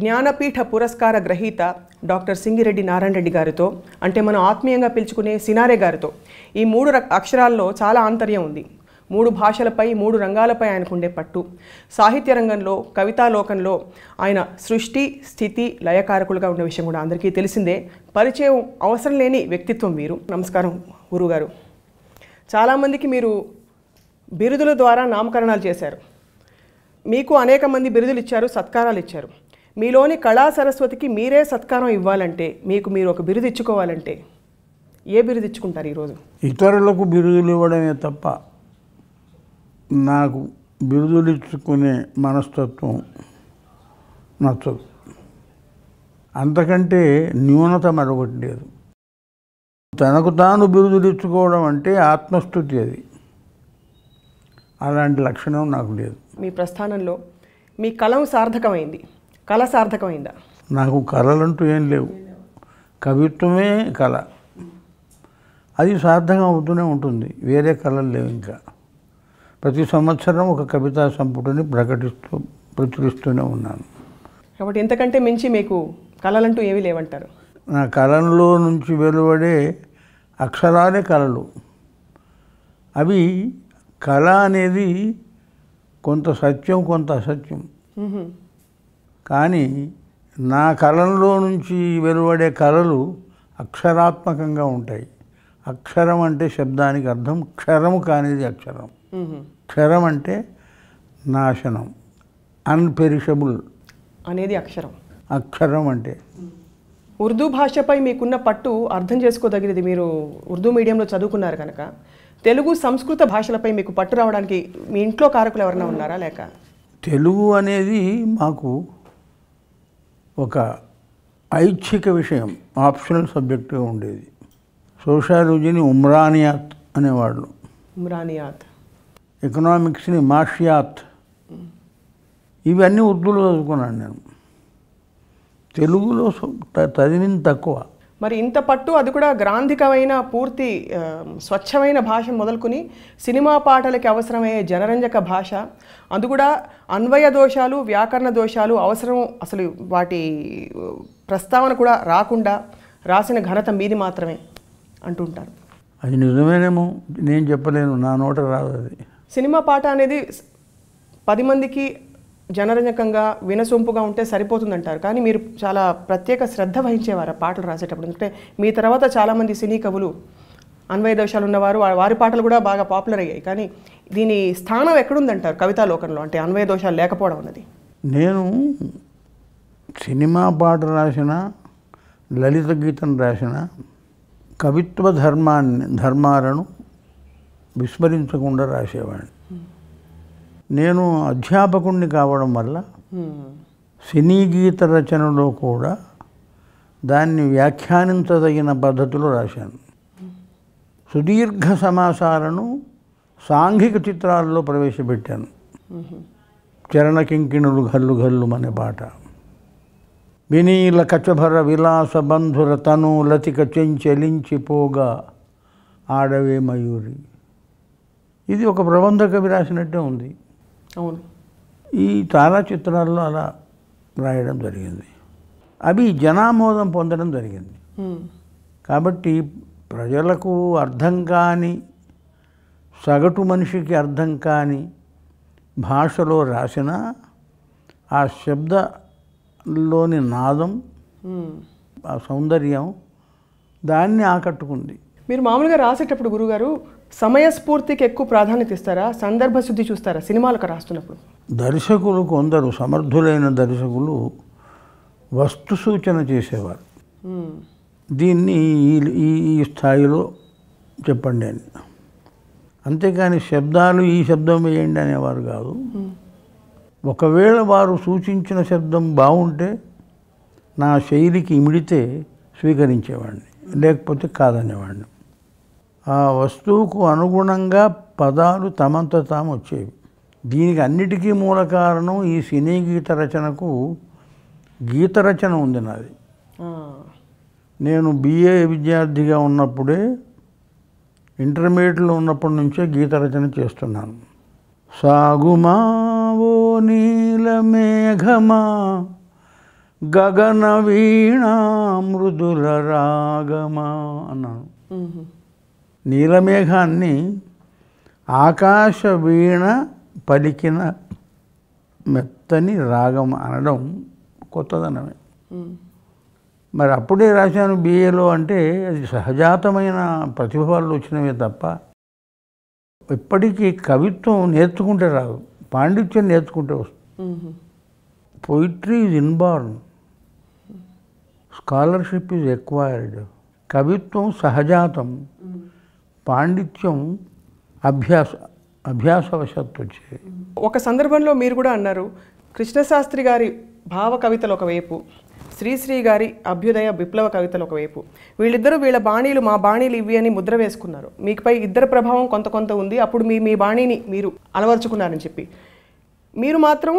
జ్ఞానపీఠ పురస్కార గ్రహీత డాక్టర్ సింగిరెడ్డి నారాయణ రెడ్డి గారితో అంటే మనం ఆత్మీయంగా పిలుచుకునే సినారే గారితో ఈ మూడు అక్షరాల్లో చాలా ఆంతర్యం ఉంది మూడు భాషలపై మూడు రంగాలపై ఆయనకుండే పట్టు సాహిత్య రంగంలో కవితాలోకంలో ఆయన సృష్టి స్థితి లయకారకులుగా ఉన్న విషయం కూడా అందరికీ తెలిసిందే పరిచయం అవసరం లేని వ్యక్తిత్వం వీరు నమస్కారం గురుగారు చాలామందికి మీరు బిరుదుల ద్వారా నామకరణాలు చేశారు మీకు అనేక మంది బిరుదులు ఇచ్చారు సత్కారాలు ఇచ్చారు మీలోని కళా సరస్వతికి మీరే సత్కారం ఇవ్వాలంటే మీకు మీరు ఒక బిరుదు ఇచ్చుకోవాలంటే ఏ బిరుదు ఇచ్చుకుంటారు ఈరోజు ఇతరులకు బిరుదులు ఇవ్వడమే తప్ప నాకు బిరుదులు ఇచ్చుకునే మనస్తత్వం నచ్చదు అంతకంటే న్యూనత మరొకటి లేదు తనకు తాను బిరుదులు ఇచ్చుకోవడం అంటే ఆత్మస్థుతి అది అలాంటి లక్షణం నాకు లేదు మీ ప్రస్థానంలో మీ కలం సార్థకమైంది కళ సార్థకమైందా నాకు కళలంటూ ఏం లేవు కవిత్వమే కళ అది సార్థకం అవుతూనే ఉంటుంది వేరే కళలు లేవు ఇంకా ప్రతి సంవత్సరం ఒక కవితా సంపుటిని ప్రకటిస్తూ ప్రచురిస్తూనే ఉన్నాను కాబట్టి ఇంతకంటే మించి మీకు కళలంటూ ఏవి లేవంటారు నా కళల్లో నుంచి వెలువడే అక్షరాలే కళలు అవి కళ అనేది కొంత సత్యం కొంత అసత్యం కానీ నా కళల్లో నుంచి వెలువడే కళలు అక్షరాత్మకంగా ఉంటాయి అక్షరం అంటే శబ్దానికి అర్థం క్షరము కానిది అక్షరం క్షరం అంటే నాశనం అన్పెరిషబుల్ అనేది అక్షరం అక్షరం అంటే ఉర్దూ భాషపై మీకున్న పట్టు అర్థం చేసుకోదగినది మీరు ఉర్దూ మీడియంలో చదువుకున్నారు కనుక తెలుగు సంస్కృత భాషలపై మీకు పట్టు రావడానికి మీ ఇంట్లో కారకులు ఎవరైనా ఉన్నారా లేక తెలుగు అనేది మాకు ఒక ఐచ్ఛిక విషయం ఆప్షనల్ సబ్జెక్ట్గా ఉండేది సోషాలజీని ఉమ్రానియాత్ అనేవాళ్ళు ఉమ్రానియాత్ ఎకనామిక్స్ని మాషియాత్ ఇవన్నీ ఉర్దూలో చదువుకున్నాను నేను తెలుగులో తదిని తక్కువ మరి ఇంత పట్టు అది కూడా గ్రాంధికమైన పూర్తి స్వచ్ఛమైన భాష మొదలుకుని సినిమా పాటలకి అవసరమయ్యే జనరంజక భాష అందు కూడా అన్వయ దోషాలు వ్యాకరణ దోషాలు అవసరం అసలు వాటి ప్రస్తావన కూడా రాకుండా రాసిన ఘనత మీది మాత్రమే అంటుంటారు అది నిజమేనేమో నేను చెప్పలేను నా నోట రాదు అది సినిమా పాట అనేది పది మందికి జనరంజకంగా వినసొంపుగా ఉంటే సరిపోతుందంటారు కానీ మీరు చాలా ప్రత్యేక శ్రద్ధ వహించేవారు పాటలు రాసేటప్పుడు ఎందుకంటే మీ తర్వాత చాలామంది సినీ కవులు అన్వయ దోషాలు ఉన్నవారు వారి పాటలు కూడా బాగా పాపులర్ అయ్యాయి కానీ దీని స్థానం ఎక్కడుందంటారు కవితా లోకంలో అంటే అన్వయ దోషాలు లేకపోవడం అన్నది నేను సినిమా పాట రాసిన లలిత గీతం రాసిన కవిత్వ ధర్మాన్ని ధర్మాలను విస్మరించకుండా రాసేవాడిని నేను అధ్యాపకుణ్ణి కావడం వల్ల సినీ గీత రచనలో కూడా దాన్ని వ్యాఖ్యానించదగిన పద్ధతిలో రాశాను సుదీర్ఘ సమాసాలను సాంఘిక చిత్రాల్లో ప్రవేశపెట్టాను చరణ కింకిణులు ఘల్లు అనే పాట వినీల కచభర విలాస బంధుర తను లతిక పోగా ఆడవే మయూరి ఇది ఒక ప్రబంధ కవి రాసినట్టే ఉంది అవును ఈ తారా చిత్రాల్లో అలా రాయడం జరిగింది అవి జనామోదం పొందడం జరిగింది కాబట్టి ప్రజలకు అర్థం కాని సగటు మనిషికి అర్థం కాని భాషలో రాసిన ఆ శబ్దంలోని నాదం ఆ సౌందర్యం దాన్ని ఆకట్టుకుంది మీరు మామూలుగా రాసేటప్పుడు గురుగారు సమయస్ఫూర్తికి ఎక్కువ ప్రాధాన్యత ఇస్తారా సందర్భ శుద్ధి చూస్తారా సినిమాలకు రాస్తున్నప్పుడు దర్శకులు కొందరు సమర్థులైన దర్శకులు వస్తు సూచన చేసేవారు దీన్ని ఈ ఈ స్థాయిలో చెప్పండి అని అంతేకాని శబ్దాలు ఈ శబ్దం వేయండి అనేవారు కాదు ఒకవేళ వారు సూచించిన శబ్దం బాగుంటే నా శైలికి ఇమిడితే స్వీకరించేవాడిని లేకపోతే కాదనేవాడిని ఆ వస్తువుకు అనుగుణంగా పదాలు తమంత తాము వచ్చేవి దీనికి అన్నిటికీ మూల కారణం ఈ సినీ గీత రచనకు గీత రచన ఉంది నాది నేను బిఏ విద్యార్థిగా ఉన్నప్పుడే ఇంటర్మీడియట్లో ఉన్నప్పటి నుంచే గీత రచన చేస్తున్నాను సాగుమా ఓ నీల మేఘమా గగన వీణా మృదుల రాగమా అన్నాను నీలమేఘాన్ని ఆకాశ వీణ పలికిన మెత్తని రాగం అనడం కొత్తదనమే మరి అప్పుడే రాశాను బీఏలో అంటే అది సహజాతమైన ప్రతిభాలు వచ్చినవే తప్ప ఇప్పటికీ కవిత్వం నేర్చుకుంటే రాదు పాండిత్యం నేర్చుకుంటే వస్తుంది poetry is inborn scholarship is acquired కవిత్వం సహజాతం పాండిత్యం అభ్యాస అభ్యాసవశత్తు వచ్చేది ఒక సందర్భంలో మీరు కూడా అన్నారు కృష్ణశాస్త్రి గారి భావ కవితలు ఒకవైపు శ్రీశ్రీ గారి అభ్యుదయ విప్లవ కవితలు ఒకవైపు వీళ్ళిద్దరూ వీళ్ళ బాణీలు మా బాణీలు ఇవి అని ముద్ర వేసుకున్నారు మీపై ఇద్దరు ప్రభావం కొంత కొంత ఉంది అప్పుడు మీ మీ బాణీని మీరు అలవరుచుకున్నారని చెప్పి మీరు మాత్రం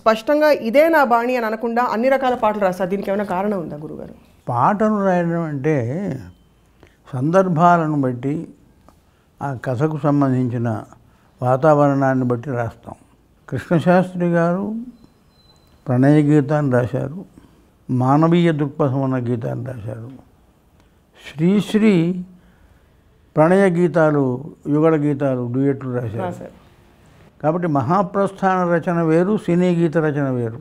స్పష్టంగా ఇదే నా బాణి అని అనకుండా అన్ని రకాల పాటలు రాస్తారు దీనికి ఏమైనా కారణం ఉందా గురుగారు పాటలు రాయడం అంటే సందర్భాలను బట్టి ఆ కథకు సంబంధించిన వాతావరణాన్ని బట్టి రాస్తాం కృష్ణశాస్త్రి గారు ప్రణయ గీతాన్ని రాశారు మానవీయ దృక్పథం ఉన్న గీతాన్ని రాశారు శ్రీశ్రీ ప్రణయ గీతాలు యుగల గీతాలు డ్యూయెట్లు రాశారు కాబట్టి మహాప్రస్థాన రచన వేరు సినీ గీత రచన వేరు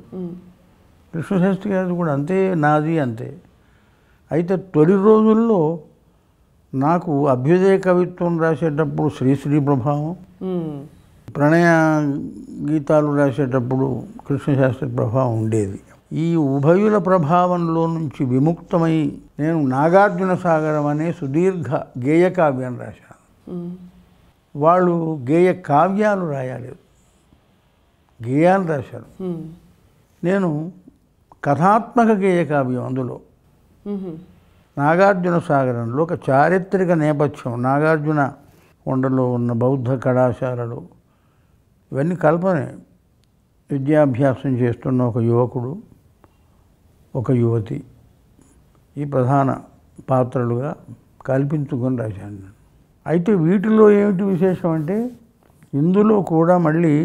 కృష్ణశాస్త్రి గారు కూడా అంతే నాది అంతే అయితే తొలి రోజుల్లో నాకు అభ్యుదయ కవిత్వం రాసేటప్పుడు శ్రీశ్రీ ప్రభావం ప్రణయ గీతాలు రాసేటప్పుడు కృష్ణశాస్త్రి ప్రభావం ఉండేది ఈ ఉభయుల ప్రభావంలో నుంచి విముక్తమై నేను నాగార్జున సాగరం అనే సుదీర్ఘ గేయ కావ్యాన్ని రాశాను వాళ్ళు గేయ కావ్యాలు రాయలేదు గేయాలు రాశారు నేను కథాత్మక గేయ కావ్యం అందులో నాగార్జున సాగరంలో ఒక చారిత్రక నేపథ్యం నాగార్జున కొండలో ఉన్న బౌద్ధ కళాశాలలు ఇవన్నీ కల్పనే విద్యాభ్యాసం చేస్తున్న ఒక యువకుడు ఒక యువతి ఈ ప్రధాన పాత్రలుగా కల్పించుకొని రాశాను అయితే వీటిలో ఏమిటి విశేషం అంటే ఇందులో కూడా మళ్ళీ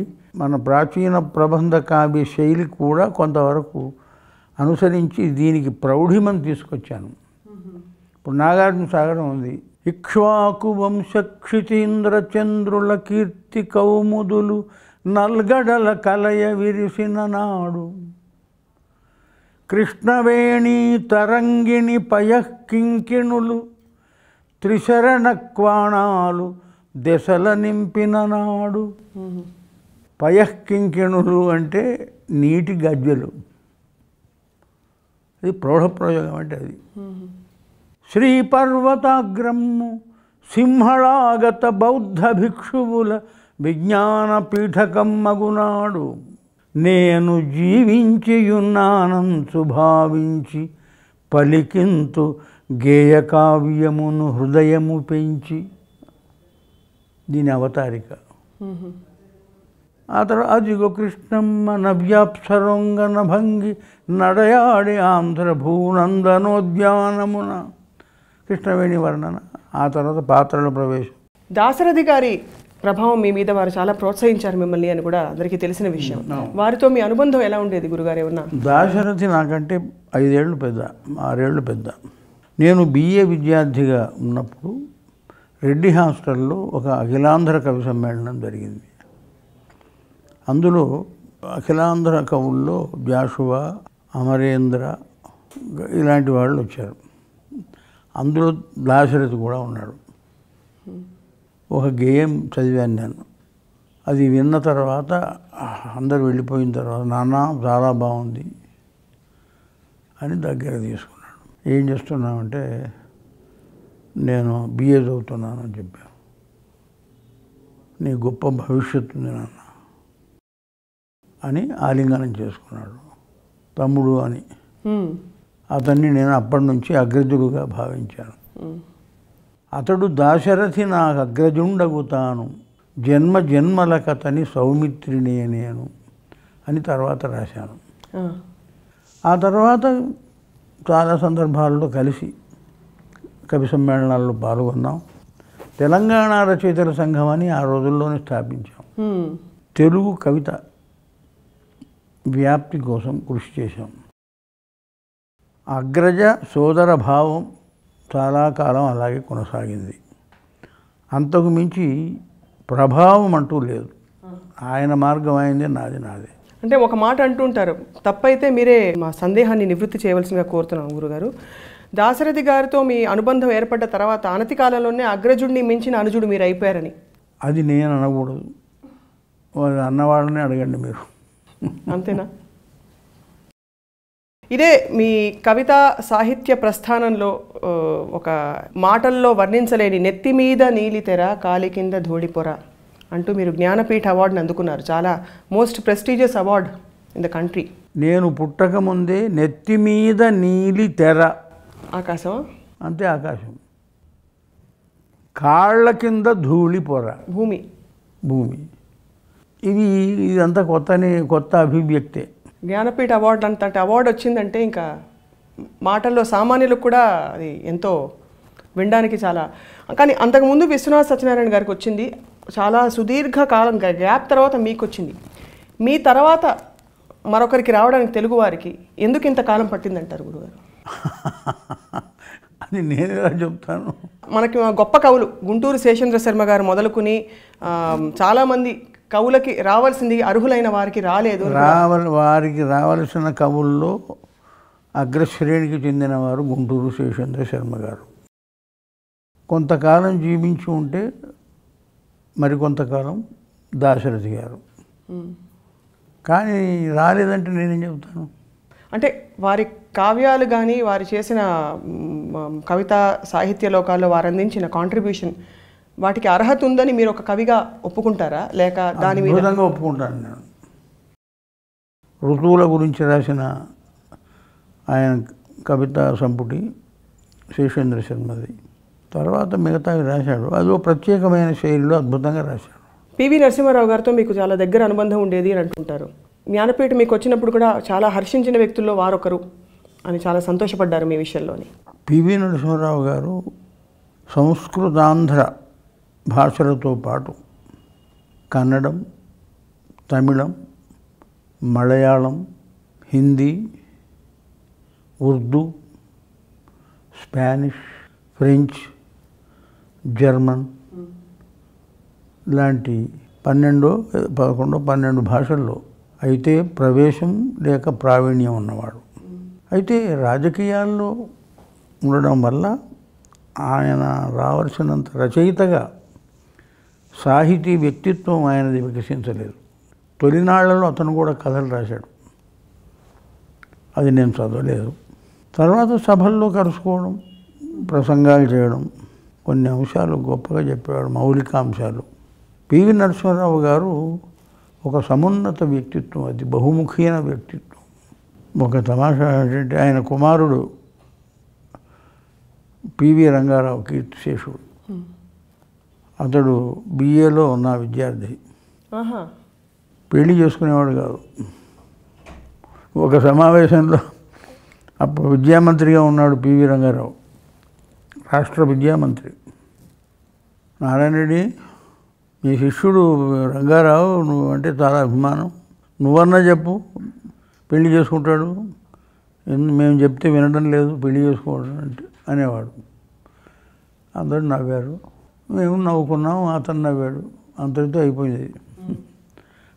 మన ప్రాచీన ప్రబంధ కావ్య శైలి కూడా కొంతవరకు అనుసరించి దీనికి ప్రౌఢిమని తీసుకొచ్చాను ఇప్పుడు నాగార్జున సాగరం ఉంది ఇక్ష్వాకు చంద్రుల కీర్తి కౌముదులు నల్గడల కలయ విరిసిన నాడు కృష్ణవేణి తరంగిణి పయకింకిణులు త్రిశరణ క్వాణాలు దశల నింపిన నాడు పయకింకిణులు అంటే నీటి గజ్జలు ఇది ప్రౌఢప్రయోగం అంటే అది శ్రీపర్వతాగ్రము సింహళాగత బౌద్ధ భిక్షువుల విజ్ఞాన మగునాడు నేను జీవించియున్నానంచు భావించి పలికింతు గేయకావ్యమును హృదయము పెంచి దీని అవతారిక ఆ తర్వాత అదిగో కృష్ణమ్మ నవ్యాప్సరంగన భంగి నడయాడి ఆంధ్రభూనందనోద్యానమున కృష్ణవేణి వర్ణన ఆ తర్వాత పాత్రలు ప్రవేశం దాసరథి గారి ప్రభావం మీ మీద వారు చాలా ప్రోత్సహించారు మిమ్మల్ని అని కూడా అందరికీ తెలిసిన విషయం వారితో మీ అనుబంధం ఎలా ఉండేది గురుగారు ఏమన్నా దాశరథి నాకంటే ఐదేళ్ళు పెద్ద ఆరేళ్ళు పెద్ద నేను బిఏ విద్యార్థిగా ఉన్నప్పుడు రెడ్డి హాస్టల్లో ఒక అఖిలాంధ్ర కవి సమ్మేళనం జరిగింది అందులో అఖిలాంధ్ర కవుల్లో జాషువా అమరేంద్ర ఇలాంటి వాళ్ళు వచ్చారు అందులో దాశరథి కూడా ఉన్నాడు ఒక గేయం చదివాను నేను అది విన్న తర్వాత అందరు వెళ్ళిపోయిన తర్వాత నాన్న చాలా బాగుంది అని దగ్గర తీసుకున్నాడు ఏం చేస్తున్నామంటే నేను బిఏ చదువుతున్నాను అని చెప్పాను నీ గొప్ప భవిష్యత్తు ఉంది నాన్న అని ఆలింగనం చేసుకున్నాడు తమ్ముడు అని అతన్ని నేను అప్పటి నుంచి అగ్రజుడుగా భావించాను అతడు దాశరథి నాకు అగ్రజుండగుతాను జన్మ జన్మల కథని సౌమిత్రిని నేను అని తర్వాత రాశాను ఆ తర్వాత చాలా సందర్భాల్లో కలిసి కవి సమ్మేళనాల్లో పాల్గొన్నాం తెలంగాణ రచయితల సంఘం అని ఆ రోజుల్లోనే స్థాపించాం తెలుగు కవిత వ్యాప్తి కోసం కృషి చేశాం అగ్రజ సోదర భావం చాలా కాలం అలాగే కొనసాగింది అంతకు మించి ప్రభావం అంటూ లేదు ఆయన మార్గం అయింది నాది నాదే అంటే ఒక మాట అంటూ ఉంటారు తప్పైతే మీరే మా సందేహాన్ని నివృత్తి చేయవలసిందిగా కోరుతున్నాం గురుగారు దాశరథి గారితో మీ అనుబంధం ఏర్పడ్డ తర్వాత అనతి కాలంలోనే అగ్రజుడిని మించిన అనుజుడు మీరు అయిపోయారని అది నేను అనకూడదు అన్నవాళ్ళని అడగండి మీరు అంతేనా ఇదే మీ కవిత సాహిత్య ప్రస్థానంలో ఒక మాటల్లో వర్ణించలేని నెత్తి మీద నీలితెర కాలి కింద ధూళిపొర అంటూ మీరు జ్ఞానపీఠ అవార్డుని అందుకున్నారు చాలా most prestigious award in the country నేను పుట్టక ముందే నెత్తి మీద నీలి తెర ఆకాశం అంతే ఆకాశం కాళ్ళ కింద ధూళి పొర భూమి భూమి ఇది ఇదంతా కొత్త కొత్త అభివ్యక్తే జ్ఞానపీఠ అవార్డు అంతటి అవార్డు వచ్చిందంటే ఇంకా మాటల్లో సామాన్యులకు కూడా అది ఎంతో వినడానికి చాలా కానీ అంతకుముందు విశ్వనాథ్ సత్యనారాయణ గారికి వచ్చింది చాలా సుదీర్ఘ కాలం గ్యాప్ తర్వాత మీకు వచ్చింది మీ తర్వాత మరొకరికి రావడానికి తెలుగు వారికి ఎందుకు ఇంతకాలం పట్టిందంటారు గురుగారు అది నేను ఎలా చెప్తాను మనకి గొప్ప కవులు గుంటూరు శేషేంద్ర శర్మ గారు మొదలుకుని చాలామంది కవులకి రావాల్సింది అర్హులైన వారికి రాలేదు రావాల వారికి రావాల్సిన కవుల్లో అగ్రశ్రేణికి చెందినవారు గుంటూరు శేషేంద్ర శర్మ గారు కొంతకాలం జీవించి ఉంటే మరికొంతకాలం దాశరథి గారు కానీ రాలేదంటే నేనేం చెబుతాను అంటే వారి కావ్యాలు కానీ వారు చేసిన కవిత సాహిత్య లోకాల్లో వారు అందించిన కాంట్రిబ్యూషన్ వాటికి అర్హత ఉందని మీరు ఒక కవిగా ఒప్పుకుంటారా లేక దాని మీద ఒప్పుకుంటాను నేను ఋతువుల గురించి రాసిన ఆయన కవిత సంపుటి శేషేంద్ర శర్మది తర్వాత మిగతావి రాశాడు అది ప్రత్యేకమైన శైలిలో అద్భుతంగా రాశాడు పివి నరసింహారావు గారితో మీకు చాలా దగ్గర అనుబంధం ఉండేది అని అంటుంటారు జ్ఞానపీఠ మీకు వచ్చినప్పుడు కూడా చాలా హర్షించిన వ్యక్తుల్లో వారొకరు అని చాలా సంతోషపడ్డారు మీ విషయంలోని పివి నరసింహారావు గారు సంస్కృతాంధ్ర భాషలతో పాటు కన్నడం తమిళం Malayalam Hindi Urdu Spanish French German లాంటి పన్నెండో పదకొండో పన్నెండు భాషల్లో అయితే ప్రవేశం లేక ప్రావీణ్యం ఉన్నవాడు అయితే రాజకీయాల్లో ఉండడం వల్ల ఆయన రావాల్సినంత రచయితగా సాహితీ వ్యక్తిత్వం ఆయనది వికసించలేదు తొలినాళ్లలో అతను కూడా కథలు రాశాడు అది నేను చదవలేదు తర్వాత సభల్లో కలుసుకోవడం ప్రసంగాలు చేయడం కొన్ని అంశాలు గొప్పగా చెప్పేవాడు మౌలిక అంశాలు పివి నరసింహరావు గారు ఒక సమున్నత వ్యక్తిత్వం అది బహుముఖీన వ్యక్తిత్వం ఒక తమాషా ఏంటంటే ఆయన కుమారుడు పివి రంగారావు కీర్తిశేషుడు అతడు బీఏలో ఉన్న విద్యార్థి పెళ్లి చేసుకునేవాడు కాదు ఒక సమావేశంలో అప్పుడు విద్యామంత్రిగా ఉన్నాడు పివి రంగారావు రాష్ట్ర విద్యామంత్రి నారాయణ రెడ్డి మీ శిష్యుడు రంగారావు నువ్వు అంటే చాలా అభిమానం నువ్వన్నా చెప్పు పెళ్లి చేసుకుంటాడు మేము చెప్తే వినడం లేదు పెళ్లి చేసుకోవడం అంటే అనేవాడు అందరూ నవ్వారు మేము నవ్వుకున్నాం అతను నవ్వాడు అంతటితో అయిపోయింది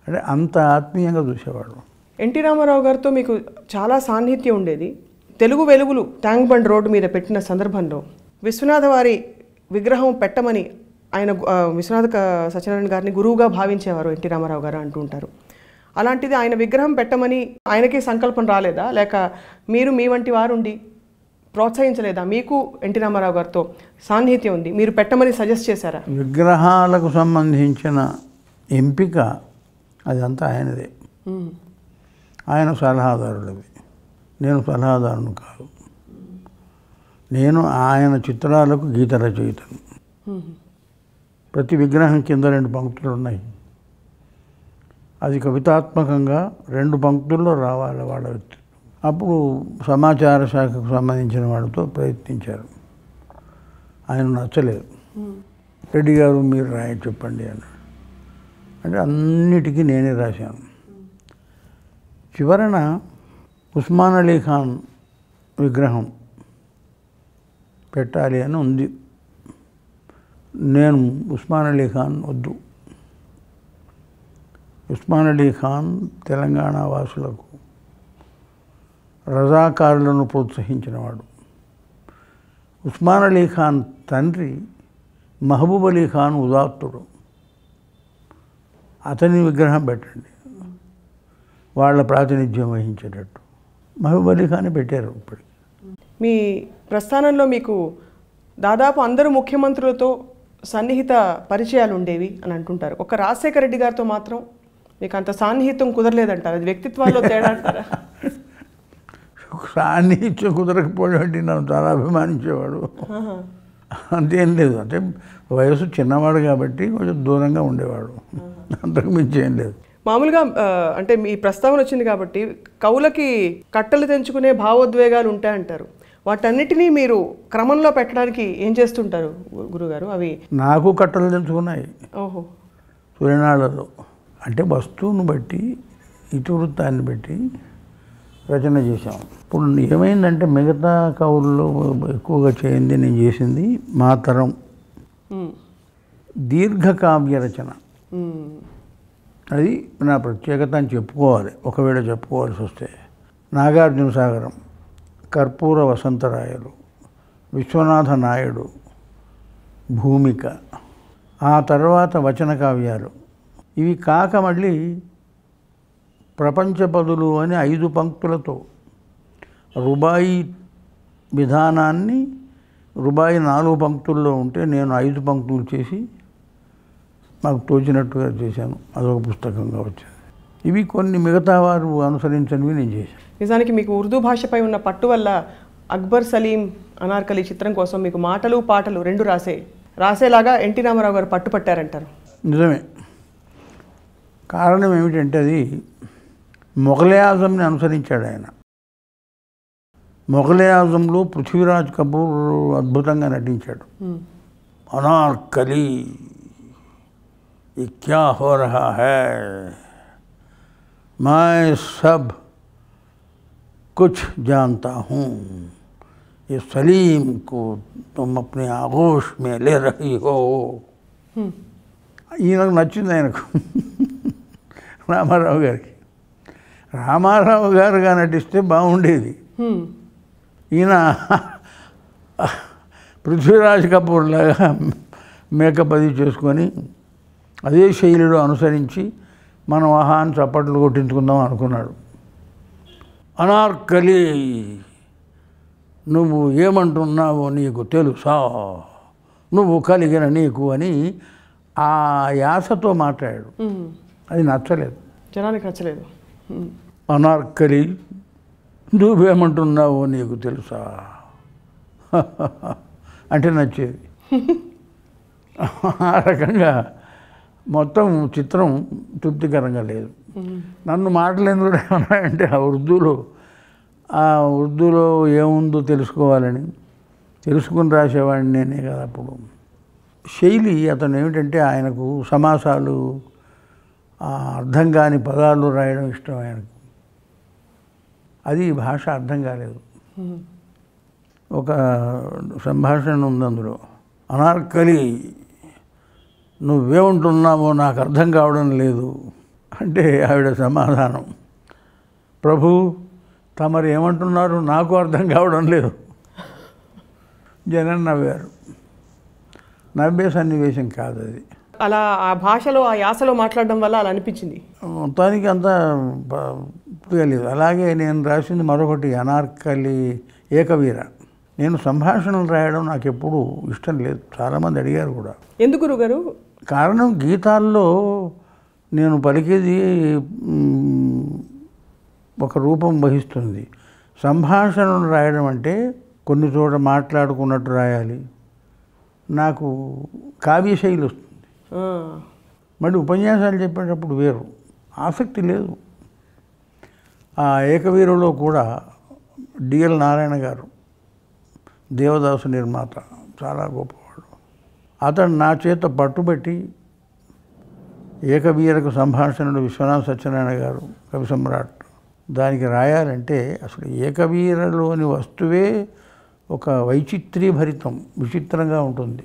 అంటే అంత ఆత్మీయంగా చూసేవాడు ఎన్టీ రామారావు గారితో మీకు చాలా సాన్నిహిత్యం ఉండేది తెలుగు వెలుగులు ట్యాంక్ బండ్ రోడ్డు మీద పెట్టిన సందర్భంలో విశ్వనాథ వారి విగ్రహం పెట్టమని ఆయన విశ్వనాథ సత్యనారాయణ గారిని గురువుగా భావించేవారు ఎన్టీ రామారావు గారు అంటుంటారు అలాంటిది ఆయన విగ్రహం పెట్టమని ఆయనకే సంకల్పం రాలేదా లేక మీరు మీ వంటి వారుండి ప్రోత్సహించలేదా మీకు ఎన్టీ రామారావు గారితో సాన్నిహిత్యం ఉంది మీరు పెట్టమని సజెస్ట్ చేశారా విగ్రహాలకు సంబంధించిన ఎంపిక అదంతా ఆయనదే ఆయన సలహాదారులవి నేను సలహాదారుని కాదు నేను ఆయన చిత్రాలకు గీత రచయితను ప్రతి విగ్రహం కింద రెండు పంక్తులు ఉన్నాయి అది కవితాత్మకంగా రెండు పంక్తుల్లో రావాలి వాళ్ళ అప్పుడు సమాచార శాఖకు సంబంధించిన వాడితో ప్రయత్నించారు ఆయన నచ్చలేదు రెడ్డి గారు మీరు రాయ చెప్పండి అని అంటే అన్నిటికీ నేనే రాశాను చివరన ఉస్మాన్ అలీ ఖాన్ విగ్రహం పెట్టాలి అని ఉంది నేను ఉస్మాన్ అలీ ఖాన్ వద్దు ఉస్మాన్ అలీ ఖాన్ తెలంగాణ వాసులకు రజాకారులను ప్రోత్సహించినవాడు ఉస్మాన్ అలీ ఖాన్ తండ్రి మహబూబ్ అలీ ఖాన్ ఉదాత్తుడు అతని విగ్రహం పెట్టండి వాళ్ళ ప్రాతినిధ్యం వహించేటట్టు మహబూబ్ అలీ ఖాన్ పెట్టారు ఇప్పటికి మీ ప్రస్థానంలో మీకు దాదాపు అందరు ముఖ్యమంత్రులతో సన్నిహిత పరిచయాలు ఉండేవి అని అంటుంటారు ఒక రాజశేఖర రెడ్డి గారితో మాత్రం మీకు అంత సాన్నిహితం కుదరలేదంటారు అది వ్యక్తిత్వాల్లో తేడా అంటారా సాన్నిహిత్యం కుదరకపోయాడు నన్ను చాలా అభిమానించేవాడు అంతేం లేదు అంటే వయసు చిన్నవాడు కాబట్టి కొంచెం దూరంగా ఉండేవాడు అంతకు మించి ఏం లేదు మామూలుగా అంటే మీ ప్రస్తావన వచ్చింది కాబట్టి కవులకి కట్టలు తెంచుకునే భావోద్వేగాలు ఉంటాయంటారు వాటన్నిటినీ మీరు క్రమంలో పెట్టడానికి ఏం చేస్తుంటారు గురుగారు అవి నాకు కట్టలు తెంచుకున్నాయి ఓహో సూర్యనాళ్ళలో అంటే వస్తువును బట్టి ఇతివృత్తాన్ని బట్టి రచన చేశాం ఇప్పుడు ఏమైందంటే మిగతా కవుల్లో ఎక్కువగా చేయింది నేను చేసింది మా తరం దీర్ఘకావ్య రచన అది నా ప్రత్యేకత అని చెప్పుకోవాలి ఒకవేళ చెప్పుకోవాల్సి వస్తే నాగార్జున సాగరం కర్పూర వసంతరాయలు విశ్వనాథ నాయుడు భూమిక ఆ తర్వాత వచన కావ్యాలు ఇవి కాక మళ్ళీ ప్రపంచ పదులు అని ఐదు పంక్తులతో రుబాయి విధానాన్ని రుబాయి నాలుగు పంక్తుల్లో ఉంటే నేను ఐదు పంక్తులు చేసి నాకు తోచినట్టుగా చేశాను అదొక పుస్తకంగా వచ్చింది ఇవి కొన్ని మిగతా వారు అనుసరించనివి నేను చేశాను నిజానికి మీకు ఉర్దూ భాషపై ఉన్న పట్టు వల్ల అక్బర్ సలీం అనార్కలి చిత్రం కోసం మీకు మాటలు పాటలు రెండు రాసే రాసేలాగా ఎన్టీ రామారావు గారు పట్టుపట్టారంటారు నిజమే కారణం ఏమిటంటే అది मोघल आजम ने असरी आयन मोघले आजम पृथ्वीराज कपूर अद्भुत ना अनाकली क्या हो रहा है मैं सब कुछ जानता हूँ ये सलीम को तुम अपने आगोश में ले रही हो ये नचिंद रामाराव गारी రామారావు గారుగా నటిస్తే బాగుండేది ఈయన పృథ్వీరాజ్ కపూర్ లాగా మేకప్ అది చేసుకొని అదే శైలిలో అనుసరించి మనం ఆహాన్ చప్పట్లు కొట్టించుకుందాం అనుకున్నాడు అనార్కలి నువ్వు ఏమంటున్నావో నీకు తెలుసా నువ్వు కలిగిన నీకు అని ఆ యాసతో మాట్లాడాడు అది నచ్చలేదు జనానికి నచ్చలేదు అనార్కలి నువ్వేమంటున్నావు నీకు తెలుసా అంటే నచ్చేది ఆ రకంగా మొత్తం చిత్రం తృప్తికరంగా లేదు నన్ను మాటలేందు అంటే ఆ ఉర్దూలో ఆ ఉర్దూలో ఏముందో తెలుసుకోవాలని తెలుసుకుని రాసేవాడిని నేనే కదా అప్పుడు శైలి అతను ఏమిటంటే ఆయనకు సమాసాలు అర్థం కాని పదాలు రాయడం ఇష్టం ఆయనకు అది భాష అర్థం కాలేదు ఒక సంభాషణ ఉంది అందులో అనార్కలి నువ్వేముంటున్నావో నాకు అర్థం కావడం లేదు అంటే ఆవిడ సమాధానం ప్రభు తమరు ఏమంటున్నారు నాకు అర్థం కావడం లేదు జనం నవ్వారు నవ్వే సన్నివేశం కాదు అది అలా ఆ భాషలో ఆ యాసలో మాట్లాడడం వల్ల అలా అనిపించింది మొత్తానికి అంత పూర్తిగా లేదు అలాగే నేను రాసింది మరొకటి అనార్కలి ఏకవీర నేను సంభాషణలు రాయడం నాకు ఎప్పుడూ ఇష్టం లేదు చాలామంది అడిగారు కూడా ఎందుకు గారు కారణం గీతాల్లో నేను పలికేది ఒక రూపం వహిస్తుంది సంభాషణను రాయడం అంటే కొన్ని చోట మాట్లాడుకున్నట్టు రాయాలి నాకు కావ్య శైలి వస్తుంది మళ్ళీ ఉపన్యాసాలు చెప్పేటప్పుడు వేరు ఆసక్తి లేదు ఆ ఏకవీరులో కూడా డిఎల్ నారాయణ గారు దేవదాసు నిర్మాత చాలా గొప్పవాడు అతను నా చేత పట్టుబట్టి ఏకవీరకు సంభాషణలు విశ్వనాథ సత్యనారాయణ గారు కవి సమ్రాట్ దానికి రాయాలంటే అసలు ఏకవీరలోని వస్తువే ఒక వైచిత్రీభరితం విచిత్రంగా ఉంటుంది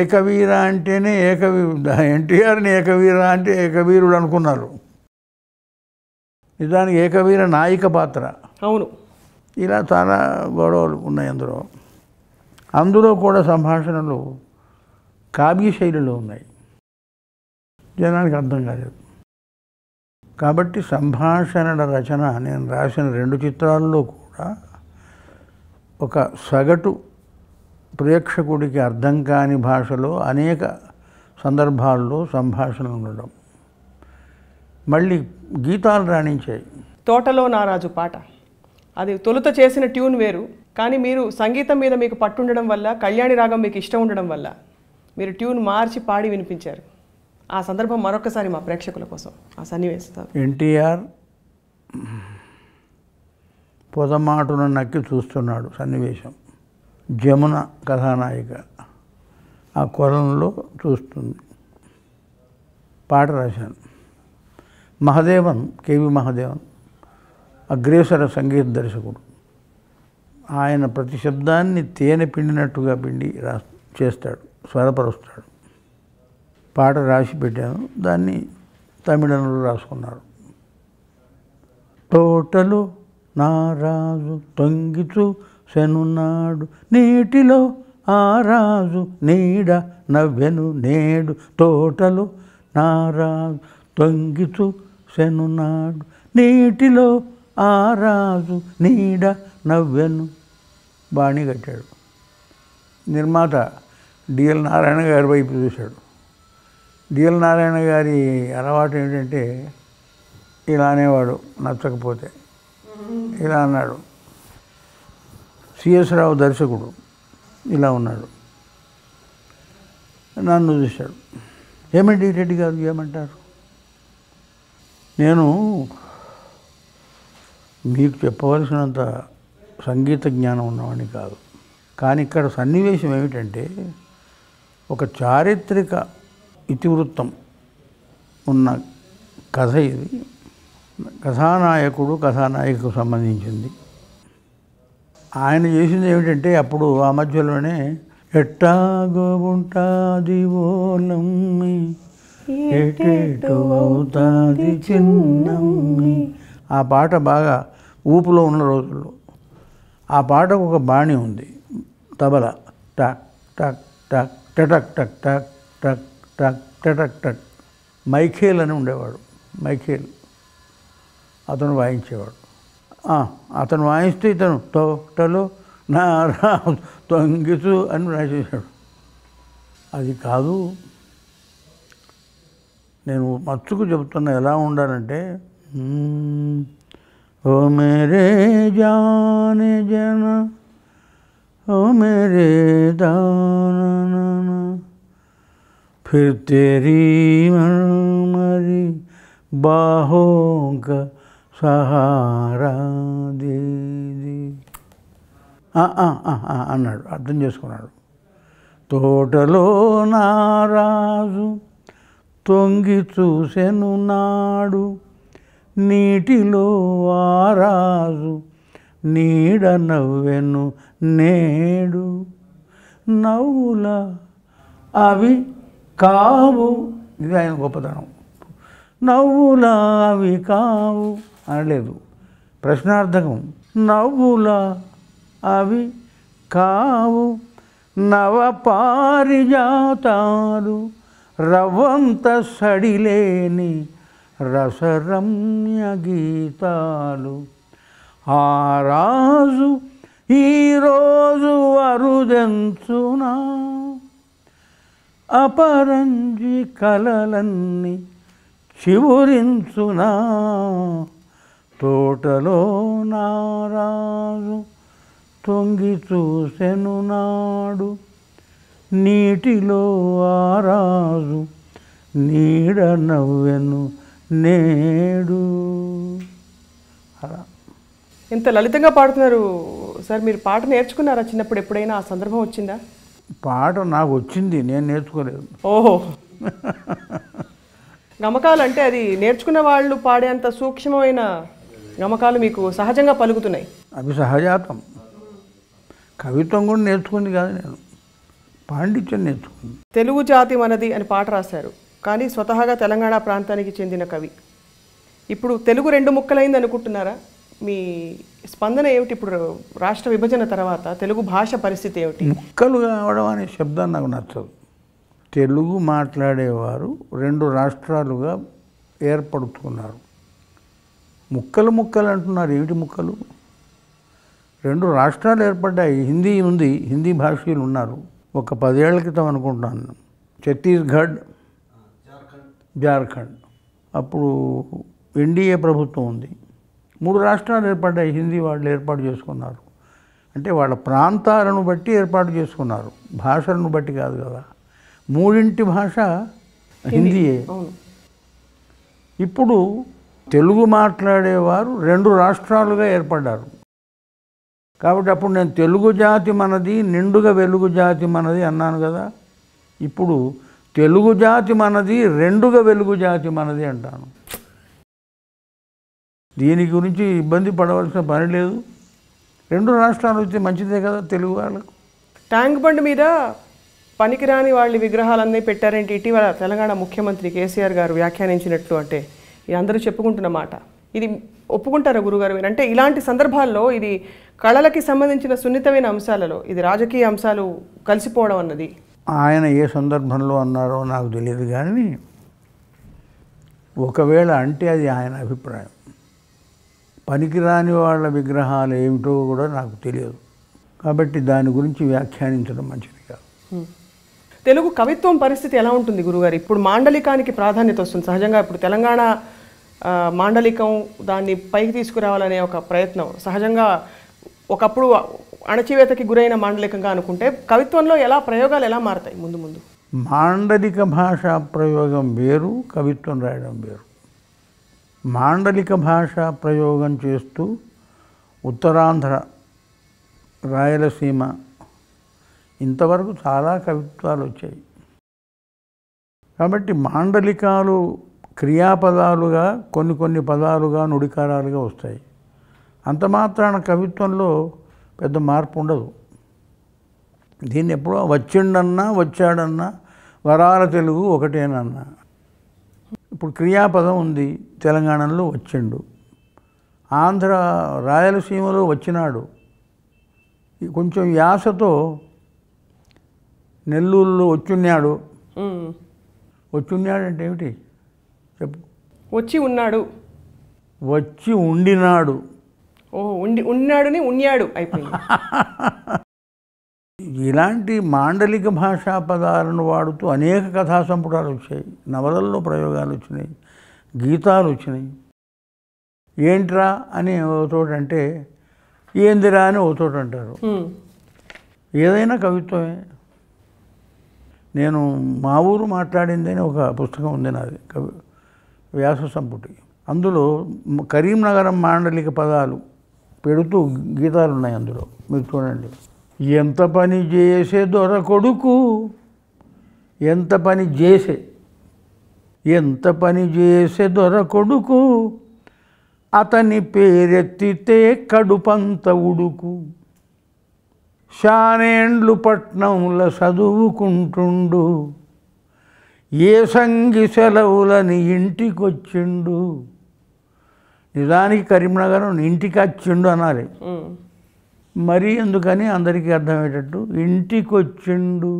ఏకవీర అంటేనే ఏకవీ ఎన్టీఆర్ని ఏకవీర అంటే ఏకవీరుడు అనుకున్నారు నిజానికి ఏకవీర నాయిక పాత్ర అవును ఇలా చాలా గొడవలు ఉన్నాయి అందులో అందులో కూడా సంభాషణలు కావ్య శైలిలో ఉన్నాయి జనానికి అర్థం కాలేదు కాబట్టి సంభాషణల రచన నేను రాసిన రెండు చిత్రాల్లో కూడా ఒక సగటు ప్రేక్షకుడికి అర్థం కాని భాషలో అనేక సందర్భాల్లో సంభాషణ ఉండడం మళ్ళీ గీతాలు రాణించాయి తోటలో నారాజు పాట అది తొలుత చేసిన ట్యూన్ వేరు కానీ మీరు సంగీతం మీద మీకు పట్టుండడం వల్ల కళ్యాణి రాగం మీకు ఇష్టం ఉండడం వల్ల మీరు ట్యూన్ మార్చి పాడి వినిపించారు ఆ సందర్భం మరొకసారి మా ప్రేక్షకుల కోసం ఆ సన్నివేశం ఎన్టీఆర్ పొదమాటున నక్కి చూస్తున్నాడు సన్నివేశం జమున కథానాయిక ఆ కొలంలో చూస్తుంది పాట రాశాను మహదేవన్ కేవి మహదేవన్ అగ్రేసర సంగీత దర్శకుడు ఆయన ప్రతి శబ్దాన్ని తేనె పిండినట్టుగా పిండి రా చేస్తాడు స్వరపరుస్తాడు పాట రాసి పెట్టాను దాన్ని తమిళంలో రాసుకున్నారు తోటలు నారాజు తొంగిచు శనున్నాడు నీటిలో ఆ రాజు నీడ నవ్వెను నేడు తోటలు నారాజు తొంగిచు శనునాడు నీటిలో ఆ రాజు నీడ నవ్వెను బాణి కట్టాడు నిర్మాత డిఎల్ నారాయణ గారి వైపు చూశాడు డిఎల్ నారాయణ గారి అలవాటు ఏంటంటే ఇలా అనేవాడు నచ్చకపోతే ఇలా అన్నాడు సిఎస్ రావు దర్శకుడు ఇలా ఉన్నాడు నన్ను చూశాడు ఏమండి రెడ్డి గారు ఏమంటారు నేను మీకు చెప్పవలసినంత సంగీత జ్ఞానం ఉన్నవాడిని కాదు కానీ ఇక్కడ సన్నివేశం ఏమిటంటే ఒక చారిత్రక ఇతివృత్తం ఉన్న కథ ఇది కథానాయకుడు కథానాయికకు సంబంధించింది ఆయన చేసింది ఏమిటంటే అప్పుడు ఆ మధ్యలోనే ఎట్టాగో ఉంటాది ఓలమ్మి అవుతుంది చిన్నమ్మి ఆ పాట బాగా ఊపులో ఉన్న రోజుల్లో ఆ పాటకు ఒక బాణి ఉంది తబల టక్ టక్ టక్ టటక్ టక్ టక్ టక్ టక్ టటక్ టక్ మైఖేల్ అని ఉండేవాడు మైఖేల్ అతను వాయించేవాడు అతను వాయిస్తే ఇతను తోటలు నా తొంగిసు అని రాసేసాడు అది కాదు నేను మచ్చుకు చెబుతున్నా ఎలా ఉండాలంటే ఓ మేరే జాని జన ఓ మేరే దాన ఫిర్ तेरी మరి బాహోక సహారా దీది అన్నాడు అర్థం చేసుకున్నాడు తోటలో నారాజు తొంగి చూసెను నాడు నీటిలో ఆరాజు నీడ నవ్వెను నేడు నవ్వుల అవి కావు ఇది ఆయన గొప్పతనం నవ్వుల అవి కావు అనలేదు ప్రశ్నార్థకం నవ్వుల అవి కావు నవపారిజాతాలు రవంత సడిలేని రసరమ్య గీతాలు ఆ రాజు ఈరోజు అరుదెంచునా అపరంజి కలలన్నీ చివురించునా తోటలో నారాజు తొంగి చూసెనునాడు నాడు నీటిలో ఆరాజు నీడ నవ్వెను నేడు అలా ఇంత లలితంగా పాడుతున్నారు సార్ మీరు పాట నేర్చుకున్నారా చిన్నప్పుడు ఎప్పుడైనా ఆ సందర్భం వచ్చిందా పాట నాకు వచ్చింది నేను నేర్చుకోలేదు ఓహో గమకాలు అంటే అది నేర్చుకున్న వాళ్ళు పాడేంత సూక్ష్మమైన గమకాలు మీకు సహజంగా పలుకుతున్నాయి అవి సహజాతం కవిత్వం కూడా నేర్చుకుంది కాదు నేను పాండిత్యం నేర్చుకుంది తెలుగు జాతి మనది అని పాట రాశారు కానీ స్వతహాగా తెలంగాణ ప్రాంతానికి చెందిన కవి ఇప్పుడు తెలుగు రెండు ముక్కలైంది అనుకుంటున్నారా మీ స్పందన ఏమిటి ఇప్పుడు రాష్ట్ర విభజన తర్వాత తెలుగు భాష పరిస్థితి ఏమిటి ముక్కలు కావడం అనే శబ్దం నాకు నచ్చదు తెలుగు మాట్లాడేవారు రెండు రాష్ట్రాలుగా ఏర్పడుతున్నారు ముక్కలు ముక్కలు అంటున్నారు ఏమిటి ముక్కలు రెండు రాష్ట్రాలు ఏర్పడ్డాయి హిందీ ఉంది హిందీ భాషలు ఉన్నారు ఒక పదేళ్ల క్రితం అనుకుంటున్నాను ఛత్తీస్గఢ్ జార్ఖండ్ అప్పుడు ఎన్డీఏ ప్రభుత్వం ఉంది మూడు రాష్ట్రాలు ఏర్పడ్డాయి హిందీ వాళ్ళు ఏర్పాటు చేసుకున్నారు అంటే వాళ్ళ ప్రాంతాలను బట్టి ఏర్పాటు చేసుకున్నారు భాషలను బట్టి కాదు కదా మూడింటి భాష హిందీయే ఇప్పుడు తెలుగు మాట్లాడేవారు రెండు రాష్ట్రాలుగా ఏర్పడ్డారు కాబట్టి అప్పుడు నేను తెలుగు జాతి మనది నిండుగా వెలుగు జాతి మనది అన్నాను కదా ఇప్పుడు తెలుగు జాతి మనది రెండుగా వెలుగు జాతి మనది అంటాను దీని గురించి ఇబ్బంది పడవలసిన పని లేదు రెండు రాష్ట్రాలు వచ్చి మంచిదే కదా తెలుగు వాళ్ళకు ట్యాంక్ బండ్ మీద పనికిరాని వాళ్ళ విగ్రహాలన్నీ పెట్టారంటే ఇటీవల తెలంగాణ ముఖ్యమంత్రి కేసీఆర్ గారు వ్యాఖ్యానించినట్లు అంటే ఇది అందరూ చెప్పుకుంటున్న మాట ఇది ఒప్పుకుంటారా గురుగారు మీరు అంటే ఇలాంటి సందర్భాల్లో ఇది కళలకి సంబంధించిన సున్నితమైన అంశాలలో ఇది రాజకీయ అంశాలు కలిసిపోవడం అన్నది ఆయన ఏ సందర్భంలో అన్నారో నాకు తెలియదు కానీ ఒకవేళ అంటే అది ఆయన అభిప్రాయం పనికిరాని వాళ్ళ విగ్రహాలు ఏమిటో కూడా నాకు తెలియదు కాబట్టి దాని గురించి వ్యాఖ్యానించడం మంచిది కాదు తెలుగు కవిత్వం పరిస్థితి ఎలా ఉంటుంది గురుగారు ఇప్పుడు మాండలికానికి ప్రాధాన్యత వస్తుంది సహజంగా ఇప్పుడు తెలంగాణ మాండలికం దాన్ని పైకి తీసుకురావాలనే ఒక ప్రయత్నం సహజంగా ఒకప్పుడు అణచివేతకి గురైన మాండలికంగా అనుకుంటే కవిత్వంలో ఎలా ప్రయోగాలు ఎలా మారతాయి ముందు ముందు మాండలిక భాష ప్రయోగం వేరు కవిత్వం రాయడం వేరు మాండలిక భాష ప్రయోగం చేస్తూ ఉత్తరాంధ్ర రాయలసీమ ఇంతవరకు చాలా కవిత్వాలు వచ్చాయి కాబట్టి మాండలికాలు క్రియాపదాలుగా కొన్ని కొన్ని పదాలుగా నుడికారాలుగా వస్తాయి అంత మాత్రాన కవిత్వంలో పెద్ద మార్పు ఉండదు దీన్ని ఎప్పుడో వచ్చిండన్నా వచ్చాడన్నా వరాల తెలుగు ఒకటేనన్నా ఇప్పుడు క్రియాపదం ఉంది తెలంగాణలో వచ్చిండు ఆంధ్ర రాయలసీమలో వచ్చినాడు కొంచెం యాసతో నెల్లూరులో వచ్చున్నాడు వచ్చున్నాడు అంటే ఏమిటి చెప్పు వచ్చి ఉన్నాడు వచ్చి ఉండినాడు ఓ ఉండి ఉన్నాడుని ఉన్నాడు అయిపోయింది ఇలాంటి మాండలిక భాషా పదాలను వాడుతూ అనేక కథా సంపుటాలు వచ్చాయి నవలల్లో ప్రయోగాలు వచ్చినాయి గీతాలు వచ్చినాయి ఏంట్రా అని ఒకటోటంటే ఏందిరా అని తోట అంటారు ఏదైనా కవిత్వమే నేను మా ఊరు మాట్లాడిందని ఒక పుస్తకం ఉంది నాది కవి వ్యాస సంపుటి అందులో కరీంనగరం మాండలిక పదాలు పెడుతూ గీతాలు ఉన్నాయి అందులో మీరు చూడండి ఎంత పని చేసే దొర కొడుకు ఎంత పని చేసే ఎంత పని చేసే దొర కొడుకు అతని పేరెత్తితే కడుపంత ఉడుకు శానేండ్లు పట్నంలో చదువుకుంటుండు ఏ సంగి సెలవులని ఇంటికొచ్చిండు నిజానికి కరీంనగర్ ఇంటికి వచ్చిండు అనాలి మరీ ఎందుకని అందరికీ అర్థమయ్యేటట్టు ఇంటికొచ్చిండు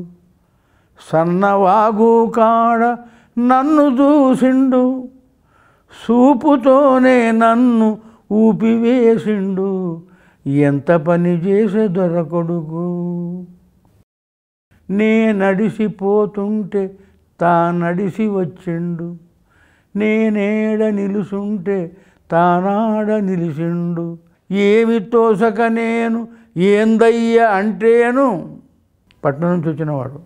సన్నవాగు కాడ నన్ను చూసిండు చూపుతోనే నన్ను ఊపివేసిండు ఎంత పని చేసే దొరకొడుకు నే నడిసిపోతుంటే తా నడిసి వచ్చిండు నేనేడ నిలుసుంటే తానాడ నిలిచిండు ఏమి తోసక నేను ఏందయ్య అంటేను పట్నం నుంచి వచ్చినవాడు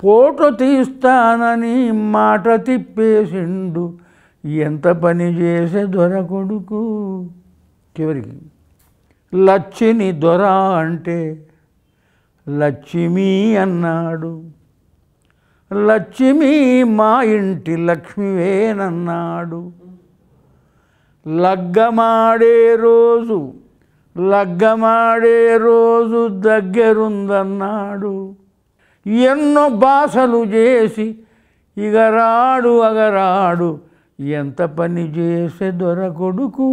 పోట తీస్తానని మాట తిప్పేసిండు ఎంత పని చేసే దొర కొడుకు చివరికి లచ్చిని దొర అంటే లక్ష్మి అన్నాడు లక్ష్మి మా ఇంటి లక్ష్మివేనన్నాడు లగ్గమాడే రోజు లగ్గమాడే రోజు దగ్గరుందన్నాడు ఎన్నో బాసలు చేసి ఇగరాడు అగరాడు ఎంత పని చేసే దొర కొడుకు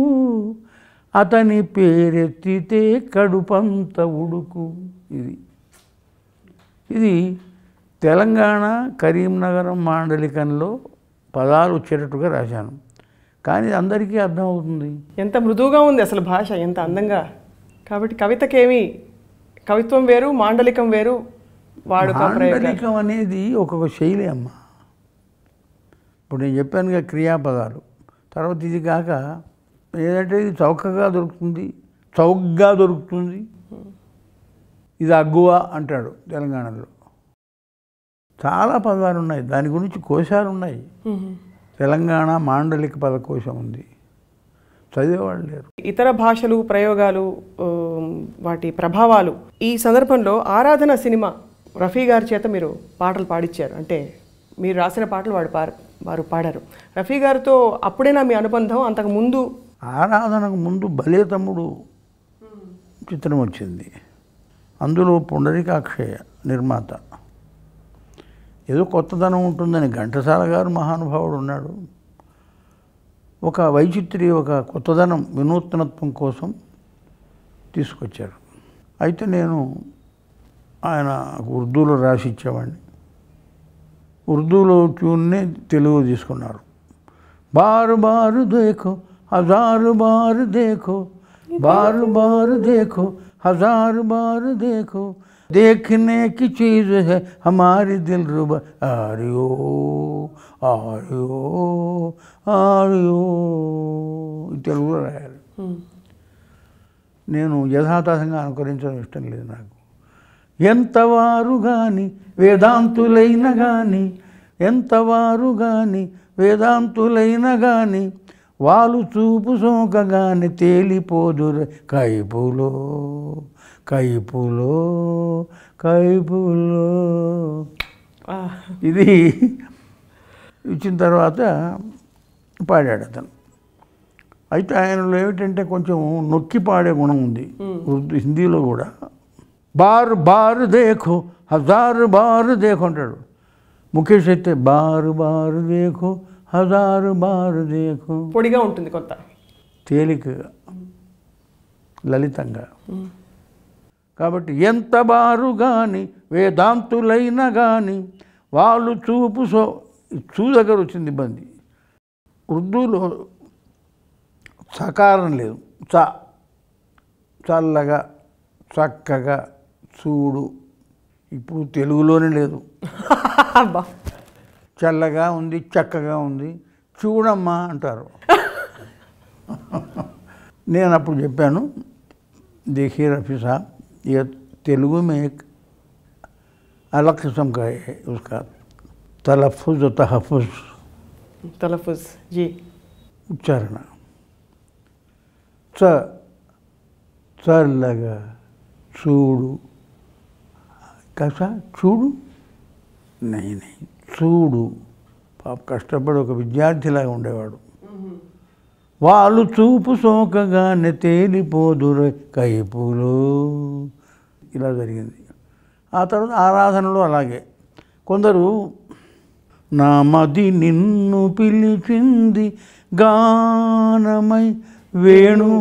అతని పేరెత్తితే కడుపంత ఉడుకు ఇది ఇది తెలంగాణ కరీంనగరం మాండలికంలో పదాలు వచ్చేటట్టుగా రాశాను కానీ అందరికీ అర్థమవుతుంది ఎంత మృదువుగా ఉంది అసలు భాష ఎంత అందంగా కాబట్టి కవితకేమి కవిత్వం వేరు మాండలికం వేరు వాడు మాండలికం అనేది ఒక్కొక్క శైలి అమ్మ ఇప్పుడు నేను చెప్పానుగా క్రియాపదాలు తర్వాత ఇది కాక ఏదంటే ఇది చౌకగా దొరుకుతుంది చౌకగా దొరుకుతుంది ఇది అగ్గువ అంటాడు తెలంగాణలో చాలా పదాలు ఉన్నాయి దాని గురించి కోశాలు ఉన్నాయి తెలంగాణ మాండలిక పదకోశం ఉంది చదివేవాళ్ళు లేరు ఇతర భాషలు ప్రయోగాలు వాటి ప్రభావాలు ఈ సందర్భంలో ఆరాధన సినిమా రఫీ గారి చేత మీరు పాటలు పాడిచ్చారు అంటే మీరు రాసిన పాటలు వాడు పా వారు పాడారు రఫీ గారితో అప్పుడేనా మీ అనుబంధం అంతకు ముందు ఆరాధనకు ముందు బలే చిత్రం వచ్చింది అందులో పుండరికాక్షయ నిర్మాత ఏదో కొత్తదనం ఉంటుందని ఘంటసాల గారు మహానుభావుడు ఉన్నాడు ఒక వైచిత్రి ఒక కొత్తదనం వినూత్నత్వం కోసం తీసుకొచ్చారు అయితే నేను ఆయన ఉర్దూలో రాసి ఇచ్చేవాడిని ఉర్దూలో ట్యూన్ని తెలుగు తీసుకున్నారు బారు బారు దేఖో హజారు బారు దేఖో బారు బారు దేఖో హజారు బారు దేఖో देखने की चीज़ है हमारी दिल रुबा आर्यो ఆర్యో ఆర్యో తెలుగులో రాయాలి నేను యథాతథంగా అనుకరించడం ఇష్టం లేదు నాకు ఎంతవారు కానీ వేదాంతులైన కానీ ఎంతవారు కానీ వేదాంతులైన కానీ వాళ్ళు చూపు సోకగాని తేలిపోదురు కైపులో కైపులో కైపులో ఇది ఇచ్చిన తర్వాత పాడాడు అతను అయితే ఆయనలో ఏమిటంటే కొంచెం నొక్కి పాడే గుణం ఉంది హిందీలో కూడా బార్ బార్ దేఖో హజారు బార్ దేఖో అంటాడు ముఖేష్ అయితే బారు బారు దేఖో హజారు బారు దేఖో పొడిగా ఉంటుంది కొత్త తేలికగా లలితంగా కాబట్టి ఎంత బారు గాని వేదాంతులైనా కానీ వాళ్ళు చూపు సో చూ దగ్గర వచ్చింది ఇబ్బంది ఉర్దూలో సకారం లేదు చ చల్లగా చక్కగా చూడు ఇప్పుడు తెలుగులోనే లేదు చల్లగా ఉంది చక్కగా ఉంది చూడమ్మా అంటారు నేను అప్పుడు చెప్పాను దేఖీ రఫీ ये तेलुगु में एक अलग किस्म का है उसका तलफ़ व तहफ़ तलफ़ जी उच्चारण च చల్లగా చూడు కసా చూడు నహి నహి చూడు పాప కష్టపడి ఒక విద్యార్థిలాగా ఉండేవాడు వాళ్ళు చూపు సోకగానే తేలిపోదురు కైపులు ఇలా జరిగింది ఆ తర్వాత ఆరాధనలో అలాగే కొందరు నా మది నిన్ను పిలిచింది గానమై వేణు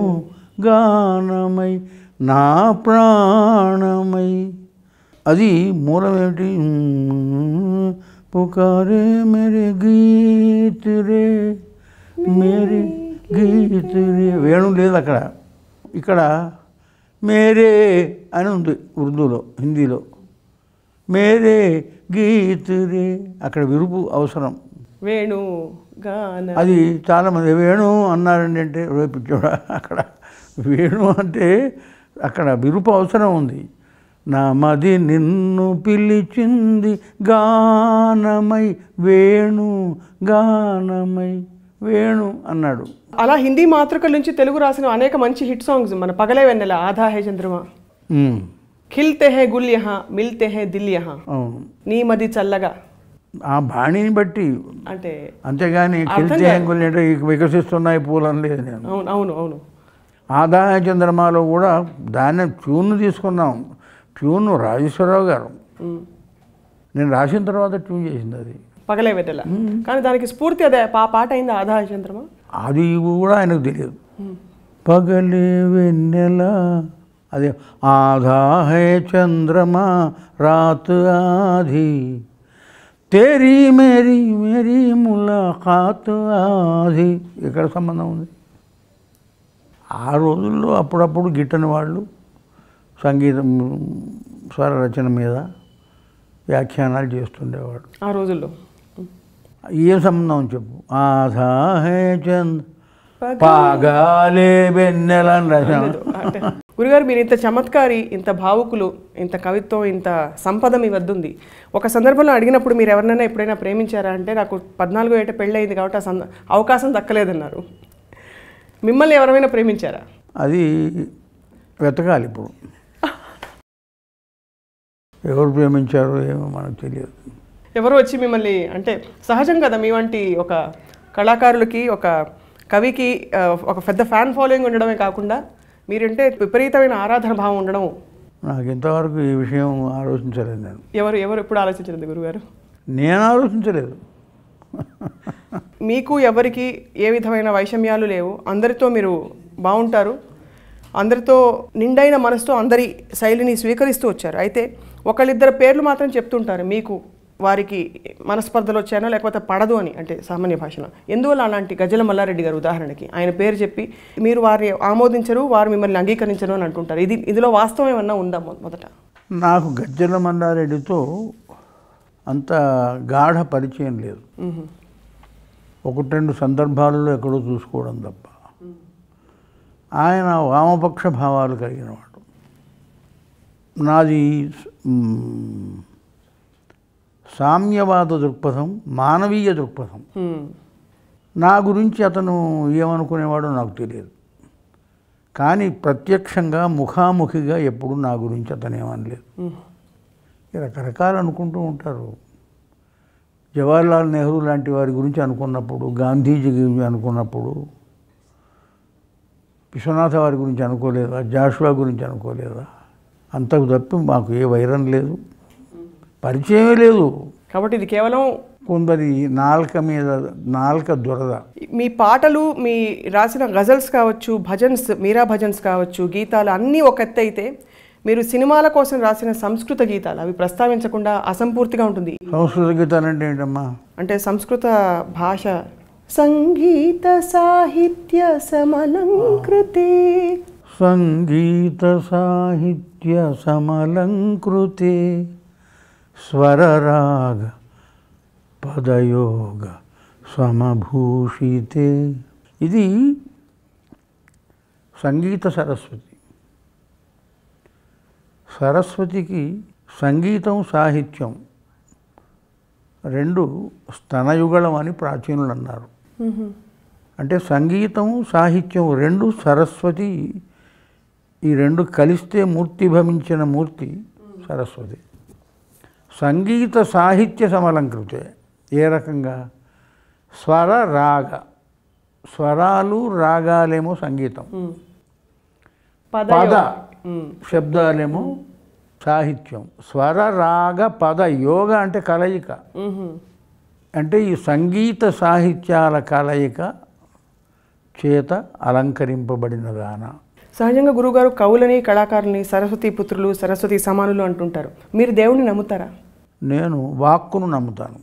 గానమై నా ప్రాణమై అది మూలం ఏమిటి పుకారే మేరే గీత్ రే మేరే గీత్ రే వేణు లేదు అక్కడ ఇక్కడ మేరే అని ఉంది ఉర్దూలో హిందీలో మేరే గీత్ రే అక్కడ విరుపు అవసరం వేణు అది చాలామంది వేణు అన్నారండి అంటే రేపిచ్చోడా అక్కడ వేణు అంటే అక్కడ విరుపు అవసరం ఉంది నా మది నిన్ను పిలిచింది గానమై వేణు గానమై వేణు అన్నాడు అలా హిందీ మాతృకల నుంచి తెలుగు రాసిన అనేక మంచి హిట్ సాంగ్స్ మన పగలే వెన్నెల ఆధా హే చంద్రమా ఉమ్ खिलते हैं गुल्ह यहां मिलते हैं दिल यहां नीमदि चलगा आ भाणी बट्टी అంటే అంతే గాని గిల్తే ఆంగులెడ వికసిస్తున్నాయి పూలని నేను అవును అవును అవును ఆదా చంద్రమాలో కూడా దానన్ ట్యూన్ నిసుకున్నాం ట్యూన్ రాజేశ్వరరావు గారు నేను రాసిన తరువాత ట్యూన్ చేసింది అది పగలే వెన్నెల కానీ దాని స్పూర్తి అదే పాట అయిన ఆదా చంద్రమా అది కూడా ఆయనకు తెలియదు పగలే వెన్నెల అది ఆధాహే చంద్రమా రాత్ ఆధి తేరీ మేరీ మేరీ ములాఖాత్ ఆధి ఇక్కడ సంబంధం ఉంది ఆ రోజుల్లో అప్పుడప్పుడు గిట్టని వాళ్ళు సంగీతం స్వర రచన మీద వ్యాఖ్యానాలు చేస్తుండేవాడు ఆ రోజుల్లో ఏం సంబంధం చెప్పు ఆధా హే చంద్ పాగాలే బెన్నెలని రచన గురుగారు మీరు ఇంత చమత్కారి ఇంత భావుకులు ఇంత కవిత్వం ఇంత సంపద మీ ఉంది ఒక సందర్భంలో అడిగినప్పుడు మీరు ఎవరినైనా ఎప్పుడైనా ప్రేమించారా అంటే నాకు పద్నాలుగో ఏట పెళ్ళయింది కాబట్టి ఆ అవకాశం దక్కలేదన్నారు మిమ్మల్ని ఎవరైనా ప్రేమించారా అది వెతకాలి ఇప్పుడు ఎవరు ప్రేమించారో ఏమో మనకు తెలియదు ఎవరు వచ్చి మిమ్మల్ని అంటే సహజం కదా మీ వంటి ఒక కళాకారులకి ఒక కవికి ఒక పెద్ద ఫ్యాన్ ఫాలోయింగ్ ఉండడమే కాకుండా మీరంటే విపరీతమైన ఆరాధన భావం ఉండడం నాకు ఇంతవరకు ఈ విషయం ఆలోచించలేదు నేను ఎవరు ఎవరు ఎప్పుడు ఆలోచించలేదు గురుగారు నేను ఆలోచించలేదు మీకు ఎవరికి ఏ విధమైన వైషమ్యాలు లేవు అందరితో మీరు బాగుంటారు అందరితో నిండైన మనసుతో అందరి శైలిని స్వీకరిస్తూ వచ్చారు అయితే ఒకళ్ళిద్దరు పేర్లు మాత్రం చెప్తుంటారు మీకు వారికి మనస్పర్ధలు వచ్చాయనో లేకపోతే పడదు అని అంటే సామాన్య భాషలో ఎందువల్ల అలాంటి గజల మల్లారెడ్డి గారు ఉదాహరణకి ఆయన పేరు చెప్పి మీరు వారిని ఆమోదించరు వారు మిమ్మల్ని అంగీకరించరు అని అంటుంటారు ఇది ఇందులో వాస్తవం ఏమన్నా ఉందా మొదట నాకు గజ్జల మల్లారెడ్డితో అంత గాఢ పరిచయం లేదు ఒకటి రెండు సందర్భాలలో ఎక్కడో చూసుకోవడం తప్ప ఆయన వామపక్ష భావాలు కలిగినవాడు నాది సామ్యవాద దృక్పథం మానవీయ దృక్పథం నా గురించి అతను ఏమనుకునేవాడో నాకు తెలియదు కానీ ప్రత్యక్షంగా ముఖాముఖిగా ఎప్పుడు నా గురించి అతను ఏమనలేదు రకరకాలు అనుకుంటూ ఉంటారు జవహర్లాల్ నెహ్రూ లాంటి వారి గురించి అనుకున్నప్పుడు గాంధీజీ గురించి అనుకున్నప్పుడు విశ్వనాథ వారి గురించి అనుకోలేదా జాషువా గురించి అనుకోలేదా అంతకు తప్పి మాకు ఏ వైరం లేదు పరిచయమే లేదు కాబట్టి ఇది కేవలం కొందరి నాలుక మీద నాలుక దురద మీ పాటలు మీ రాసిన గజల్స్ కావచ్చు భజన్స్ మీరా భజన్స్ కావచ్చు గీతాలు అన్నీ ఒక ఎత్తు అయితే మీరు సినిమాల కోసం రాసిన సంస్కృత గీతాలు అవి ప్రస్తావించకుండా అసంపూర్తిగా ఉంటుంది సంస్కృత గీతాలు అంటే ఏంటమ్మా అంటే సంస్కృత భాష సంగీత సాహిత్య సమలంకృతే సంగీత సాహిత్య సమలంకృతే స్వరరాగ పదయోగ సమభూషితే ఇది సంగీత సరస్వతి సరస్వతికి సంగీతం సాహిత్యం రెండు స్తనయుగళం అని ప్రాచీనులు అన్నారు అంటే సంగీతం సాహిత్యం రెండు సరస్వతి ఈ రెండు కలిస్తే మూర్తి భవించిన మూర్తి సరస్వతి సంగీత సాహిత్య సమలంకృతే ఏ రకంగా స్వర రాగ స్వరాలు రాగాలేమో సంగీతం పద శబ్దాలేమో సాహిత్యం స్వర రాగ పద యోగ అంటే కలయిక అంటే ఈ సంగీత సాహిత్యాల కలయిక చేత అలంకరింపబడిన గాన సహజంగా గురువుగారు కవులని కళాకారులని సరస్వతి పుత్రులు సరస్వతి సమానులు అంటుంటారు మీరు దేవుణ్ణి నమ్ముతారా నేను వాక్కును నమ్ముతాను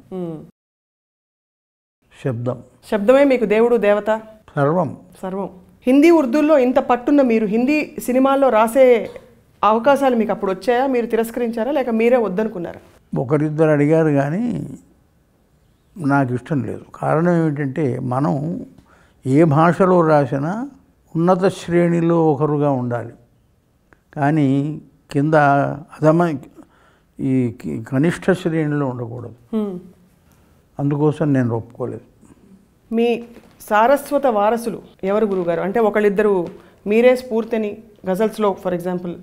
శబ్దం శబ్దమే మీకు దేవుడు దేవత సర్వం సర్వం హిందీ ఉర్దూలో ఇంత పట్టున్న మీరు హిందీ సినిమాల్లో రాసే అవకాశాలు మీకు అప్పుడు వచ్చాయా మీరు తిరస్కరించారా లేక మీరే వద్దనుకున్నారా ఒకరిద్దరు అడిగారు కానీ నాకు ఇష్టం లేదు కారణం ఏమిటంటే మనం ఏ భాషలో రాసినా ఉన్నత శ్రేణిలో ఒకరుగా ఉండాలి కానీ కింద అధమ ఈ కనిష్ట శ్రేణిలో ఉండకూడదు అందుకోసం నేను ఒప్పుకోలేదు మీ సారస్వత వారసులు ఎవరు గురుగారు అంటే ఒకళ్ళిద్దరు మీరే స్ఫూర్తిని గజల్స్లో ఫర్ ఎగ్జాంపుల్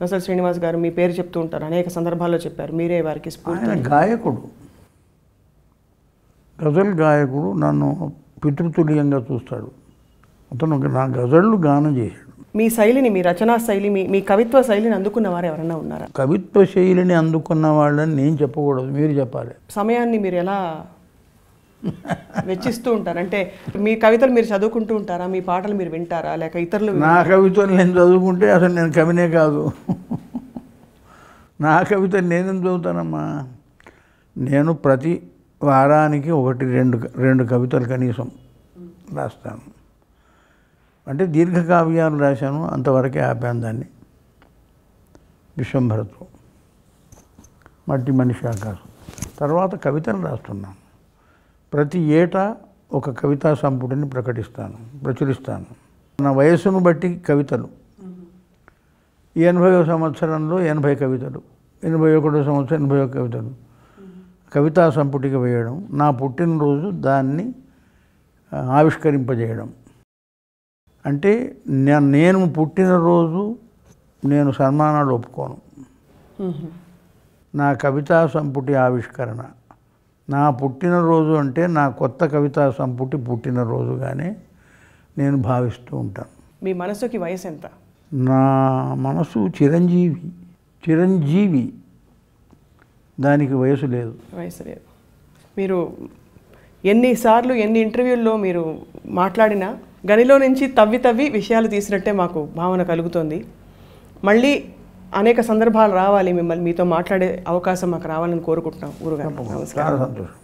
గజల్ శ్రీనివాస్ గారు మీ పేరు చెప్తూ ఉంటారు అనేక సందర్భాల్లో చెప్పారు మీరే వారికి స్ఫూర్తి గాయకుడు గజల్ గాయకుడు నన్ను పితృతుల్యంగా చూస్తాడు అతను నా గజళ్ళు గానం చేశాడు మీ శైలిని మీ రచనా శైలి మీ మీ కవిత్వ శైలిని అందుకున్న వారు ఎవరైనా ఉన్నారా కవిత్వ శైలిని అందుకున్న వాళ్ళని నేను చెప్పకూడదు మీరు చెప్పాలి సమయాన్ని మీరు ఎలా వెచ్చిస్తూ ఉంటారు అంటే మీ కవితలు మీరు చదువుకుంటూ ఉంటారా మీ పాటలు మీరు వింటారా లేక ఇతరులు నా కవితలు నేను చదువుకుంటే అసలు నేను కవినే కాదు నా కవిత నేనేం చదువుతానమ్మా నేను ప్రతి వారానికి ఒకటి రెండు రెండు కవితలు కనీసం రాస్తాను అంటే దీర్ఘకావ్యాలు రాశాను అంతవరకే ఆపాను దాన్ని విశ్వంభరత్వం మట్టి మనిషి ఆకాశం తర్వాత కవితలు రాస్తున్నాను ప్రతి ఏటా ఒక కవితా సంపుటిని ప్రకటిస్తాను ప్రచురిస్తాను నా వయస్సును బట్టి కవితలు ఎనభై సంవత్సరంలో ఎనభై కవితలు ఎనభై ఒకటో సంవత్సరం ఎనభై ఒక కవితలు కవితా సంపుటికి వేయడం నా పుట్టినరోజు దాన్ని ఆవిష్కరింపజేయడం అంటే నేను పుట్టినరోజు నేను సన్మానాలు ఒప్పుకోను నా కవితా సంపుటి ఆవిష్కరణ నా పుట్టినరోజు అంటే నా కొత్త కవితా సంపుటి పుట్టినరోజుగానే నేను భావిస్తూ ఉంటాను మీ మనసుకి వయసు ఎంత నా మనసు చిరంజీవి చిరంజీవి దానికి వయసు లేదు వయసు లేదు మీరు ఎన్నిసార్లు ఎన్ని ఇంటర్వ్యూల్లో మీరు మాట్లాడినా గనిలో నుంచి తవ్వి తవ్వి విషయాలు తీసినట్టే మాకు భావన కలుగుతోంది మళ్ళీ అనేక సందర్భాలు రావాలి మిమ్మల్ని మీతో మాట్లాడే అవకాశం మాకు రావాలని కోరుకుంటున్నాం గురుగారు నమస్కారం